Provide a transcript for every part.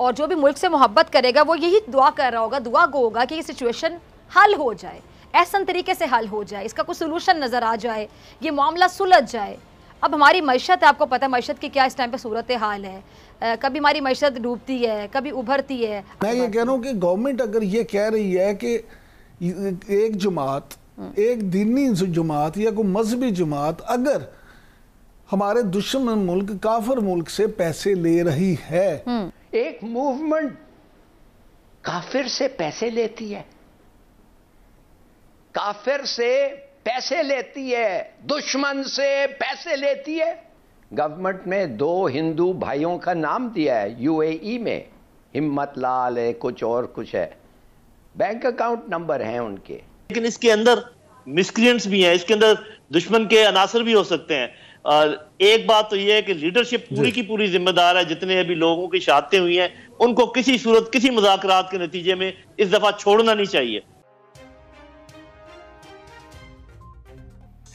और जो भी मुल्क से मोहब्बत करेगा वो यही दुआ कर रहा होगा दुआ को होगा कि ये सिचुएशन हल हो जाए ऐसा तरीके से हल हो जाए इसका कोई सोलूशन नज़र आ जाए ये मामला सुलझ जाए अब हमारी मीशत है आपको पता है मीशत की क्या इस टाइम पे सूरत हाल है आ, कभी हमारी मीशत डूबती है कभी उभरती है मैं ये कह रहा हूँ कि गवर्नमेंट अगर ये कह रही है कि एक जमात हम्म। एक दीनी जमात या कोई मजहबी जमात अगर हमारे दुश्मन मुल्क काफर मुल्क से पैसे ले रही है हम्म। एक मूवमेंट काफिर से पैसे लेती है काफिर से पैसे लेती है दुश्मन से पैसे लेती है गवर्नमेंट ने दो हिंदू भाइयों का नाम दिया है यूएई e में हिम्मत लाल है कुछ और कुछ है बैंक अकाउंट नंबर है उनके लेकिन इसके अंदर मिसक्रियंट्स भी हैं इसके अंदर दुश्मन के अनासर भी हो सकते हैं एक बात तो यह है कि लीडरशिप पूरी की पूरी जिम्मेदार है जितने अभी लोगों की शहादतें हुई हैं उनको किसी सूरत किसी मुजात के नतीजे में इस दफा छोड़ना नहीं चाहिए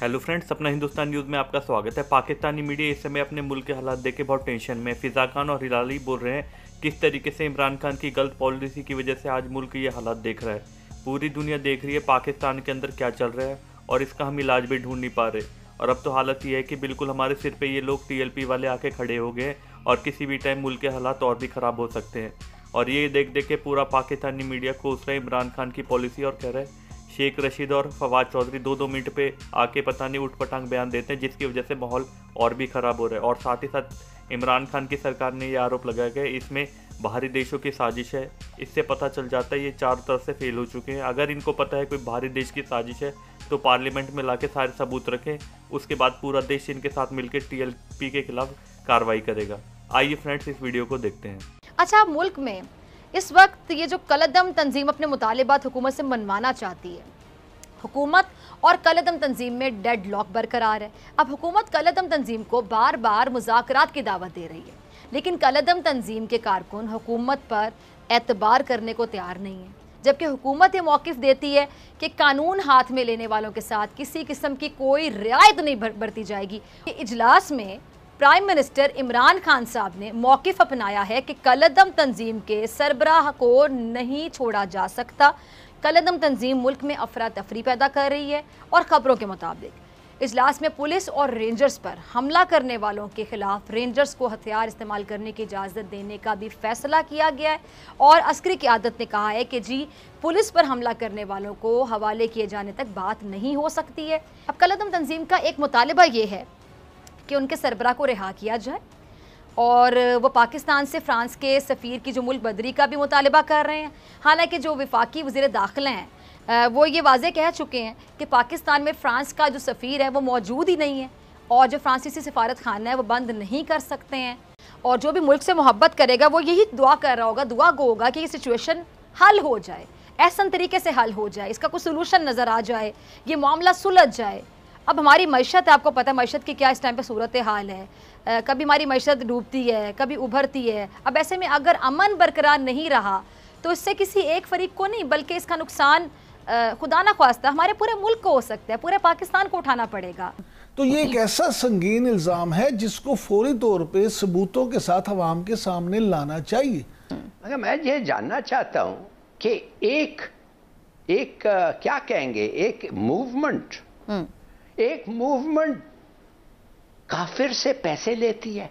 हेलो फ्रेंड्स अपना हिंदुस्तान न्यूज़ में आपका स्वागत है पाकिस्तानी मीडिया इस समय अपने मुल्क के हालात देख के बहुत टेंशन में फिजा खान और हिलाली बोल रहे हैं किस तरीके से इमरान खान की गलत पॉलिसी की वजह से आज मुल्क ये हालात देख रहा है पूरी दुनिया देख रही है पाकिस्तान के अंदर क्या चल रहा है और इसका हम इलाज भी ढूंढ नहीं पा रहे और अब तो हालत ये है कि बिल्कुल हमारे सिर पे ये लोग टीएलपी वाले आके खड़े हो गए और किसी भी टाइम मुल्क के हालात और भी ख़राब हो सकते हैं और ये देख देख के पूरा पाकिस्तानी मीडिया को रहा है इमरान खान की पॉलिसी और कह रहे हैं शेख रशीद और फवाद चौधरी दो दो मिनट पे आके पता नहीं उठ पटांग बयान देते हैं जिसकी वजह से माहौल और भी ख़राब हो रहा है और साथ ही साथ इमरान खान की सरकार ने ये आरोप लगाया कि इसमें बाहरी देशों की साजिश है इससे पता चल जाता है ये चारों तरफ से फेल हो चुके हैं अगर इनको पता है कोई बाहरी देश की साजिश है तो पार्लियामेंट में ला के सारे सबूत रखें उसके बाद पूरा देश इनके साथ मिलकर टीएलपी के खिलाफ कार्रवाई करेगा आइए फ्रेंड्स इस वीडियो को देखते हैं अच्छा मुल्क में इस वक्त ये जो कलदम तंजीम अपने मुतालबात हुकूमत से मनवाना चाहती है हुकूमत और कलदम तंजीम में डेड लॉक बरकरार है अब हुकूमत कलदम तंजीम को बार बार मुजाकर की दावत दे रही है लेकिन कलदम तंजीम के कारकुन हुकूमत पर एतबार करने को तैयार नहीं है जबकि हुकूमत ये मौक़ देती है कि कानून हाथ में लेने वालों के साथ किसी किस्म की कोई रियायत नहीं बरती जाएगी इजलास में प्राइम मिनिस्टर इमरान खान साहब ने मौक़ अपनाया है कि कलदम तंजीम के सरबराह को नहीं छोड़ा जा सकता कलदम तंजीम मुल्क में अफरा तफरी पैदा कर रही है और ख़बरों के मुताबिक इजलास में पुलिस और रेंजर्स पर हमला करने वालों के खिलाफ रेंजर्स को हथियार इस्तेमाल करने की इजाज़त देने का भी फैसला किया गया है और अस्करी की आदत ने कहा है कि जी पुलिस पर हमला करने वालों को हवाले किए जाने तक बात नहीं हो सकती है अब कलदम तंजीम का एक मुतालबा ये है कि उनके सरबरा को रिहा किया जाए और वो पाकिस्तान से फ्रांस के सफ़ीर की जो मुल्क बदरी का भी मुतालबा कर रहे हैं हालांकि जो विफाकी वजीर दाखिले हैं वो ये वाजह कह चुके हैं कि पाकिस्तान में फ़्रांस का जो सफ़ीर है वो मौजूद ही नहीं है और जो फ्रांसीसी सफारत खाना है वो बंद नहीं कर सकते हैं और जो भी मुल्क से मोहब्बत करेगा वो यही दुआ कर रहा होगा दुआ गो होगा कि ये सिचुएशन हल हो जाए ऐसा तरीके से हल हो जाए इसका कोई सोलूशन नज़र आ जाए ये मामला सुलझ जाए अब हमारी मीशत है आपको पता है मीशत की क्या इस टाइम पे सूरत हाल है आ, कभी हमारी मीशत डूबती है कभी उभरती है अब ऐसे में अगर अमन बरकरार नहीं रहा तो इससे किसी एक फरीक को नहीं बल्कि इसका नुकसान खुदा ना खास्ता हमारे पूरे मुल्क को हो सकता है पूरे पाकिस्तान को उठाना पड़ेगा तो ये एक ऐसा संगीन इल्ज़ाम है जिसको फौरी तौर पे सबूतों के साथ आवाम के सामने लाना चाहिए अगर अच्छा, मैं ये जानना चाहता हूँ कि एक एक क्या कहेंगे एक मूवमेंट हम्म। एक मूवमेंट काफिर से पैसे लेती है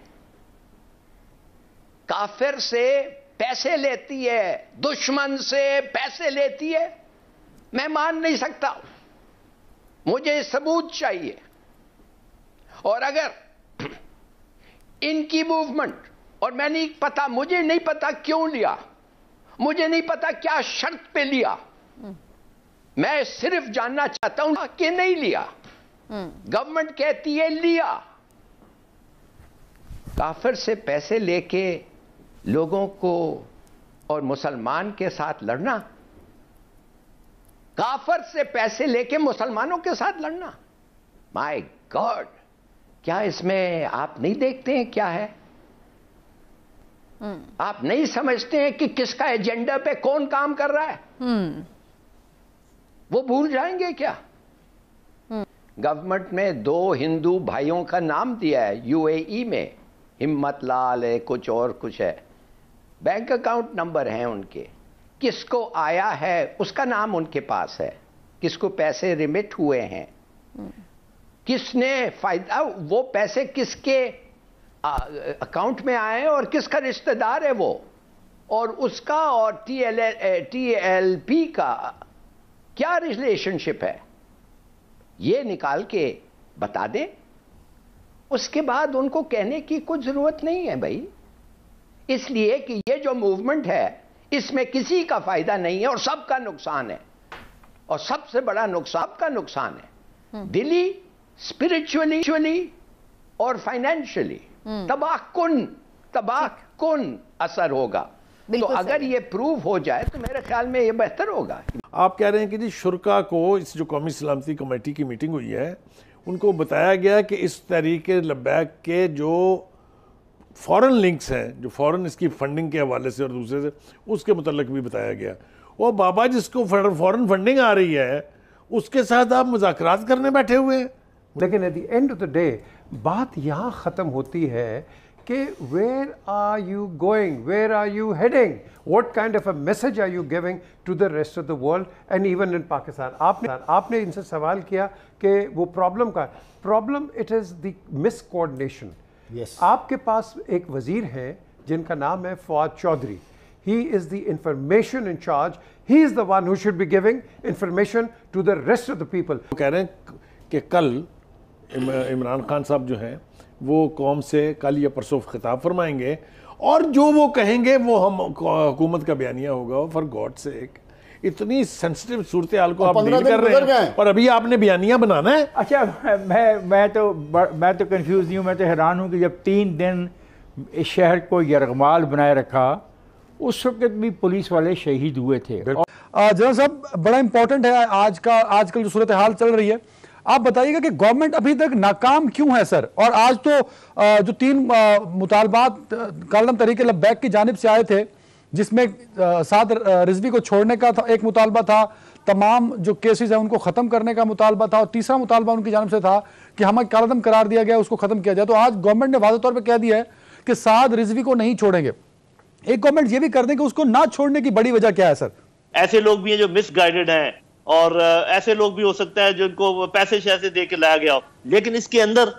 काफिर से पैसे लेती है दुश्मन से पैसे लेती है मैं मान नहीं सकता मुझे सबूत चाहिए और अगर इनकी मूवमेंट और मैं नहीं पता मुझे नहीं पता क्यों लिया मुझे नहीं पता क्या शर्त पे लिया मैं सिर्फ जानना चाहता हूं कि नहीं लिया गवर्नमेंट कहती है लिया काफिर से पैसे लेके लोगों को और मुसलमान के साथ लड़ना काफर से पैसे लेके मुसलमानों के साथ लड़ना माय गॉड क्या इसमें आप नहीं देखते हैं क्या है hmm. आप नहीं समझते हैं कि किसका एजेंडा पे कौन काम कर रहा है hmm. वो भूल जाएंगे क्या hmm. गवर्नमेंट में दो हिंदू भाइयों का नाम दिया है यूएई e में हिम्मत लाल है कुछ और कुछ है बैंक अकाउंट नंबर हैं उनके किसको आया है उसका नाम उनके पास है किसको पैसे रिमिट हुए हैं हम्म। किसने फायदा वो पैसे किसके अकाउंट में आए और किसका रिश्तेदार है वो और उसका और T L T L P का क्या रिलेशनशिप है ये निकाल के बता दें उसके बाद उनको कहने की कुछ ज़रूरत नहीं है भाई इसलिए कि ये जो मूवमेंट है इसमें किसी का फायदा नहीं है और सबका नुकसान है और सबसे बड़ा नुकसान का नुकसान है हम्म। दिली स्पिरिचुअली और फाइनेंशियली हम्म। तबाह कुन तबाह कुन असर होगा तो अगर ये प्रूव हो जाए तो मेरे ख्याल में ये बेहतर होगा आप कह रहे हैं कि जी शुरा को इस जो कौमी सलामती कमेटी की मीटिंग हुई है उनको बताया गया कि इस तरीके लब्बैक के जो फॉरेन लिंक्स हैं जो फॉरेन इसकी फंडिंग के हवाले से और दूसरे से उसके मतलब भी बताया गया वो बाबा जिसको फॉरेन फंडिंग आ रही है उसके साथ आप मुजाकर करने बैठे हुए हैं लेकिन at the end of the day बात यहाँ ख़त्म होती है कि where are you going where are you heading what kind of a message are you giving to the rest of the world and even in Pakistan आपने आपने इनसे सवाल किया कि वो प्रॉब्लम का problem it is the miscoordination yes. आपके पास एक वजीर हैं जिनका नाम है Fawad Chaudhry he is the information in charge he is the one who should be giving information to the rest of the people कह रहे हैं कि कल इमरान खान साहब जो हैं वो कौम से कल या परसों खिताब फरमाएंगे और जो वो कहेंगे वो हम हुकूमत का बयानिया होगा फॉर गॉड से एक इतनी सेंसिटिव सूरत हाल को आप डील कर रहे हैं और अभी आपने बयानिया बनाना है अच्छा मैं मैं तो मैं तो कन्फ्यूज़ नहीं हूँ मैं तो हैरान हूँ कि जब तीन दिन इस शहर को यरगमाल बनाए रखा उस वक्त भी पुलिस वाले शहीद हुए थे जनरल साहब बड़ा इंपॉर्टेंट है आज का आजकल जो सूरत हाल चल रही है आप बताइएगा कि गवर्नमेंट अभी तक नाकाम क्यों है सर और आज तो जो तीन मुतालबात कलम तरीके लब्बैक की जानब से आए थे जिसमें साद रिजवी को छोड़ने का था एक मुतालबा था तमाम जो केसेस हैं उनको ख़त्म करने का मुतालबा था और तीसरा मुतालबा उनकी जानब से था कि हमें कालादम करार दिया गया उसको ख़त्म किया जाए तो आज गवर्नमेंट ने वाजह तौर पर कह दिया है कि साध रिजवी को नहीं छोड़ेंगे एक गवर्नमेंट ये भी कर दें कि उसको ना छोड़ने की बड़ी वजह क्या है सर ऐसे लोग भी हैं जो मिसगाइडेड हैं और ऐसे लोग भी हो सकता है जिनको पैसे शैसे दे के लाया गया हो लेकिन इसके अंदर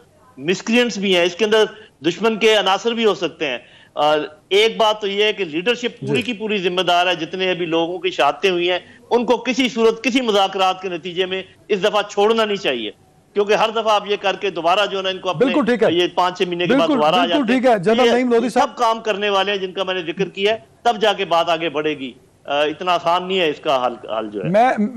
मिसक्रियंट्स भी हैं इसके अंदर दुश्मन के अनासर भी हो सकते हैं एक बात तो यह है कि लीडरशिप पूरी की पूरी जिम्मेदार है जितने अभी लोगों की शहादतें हुई हैं उनको किसी सूरत किसी मुजाकरात के नतीजे में इस दफा छोड़ना नहीं चाहिए क्योंकि हर दफा आप ये करके दोबारा जो ना इनको बिल्कुल ठीक है ये पांच छह महीने के बाद दोबारा आ जाते ठीक है जनरल नईम लोधी साहब काम करने वाले हैं जिनका मैंने जिक्र किया है तब जाके बात आगे बढ़ेगी इतना आसान नहीं है इसका हल हल जो है मैं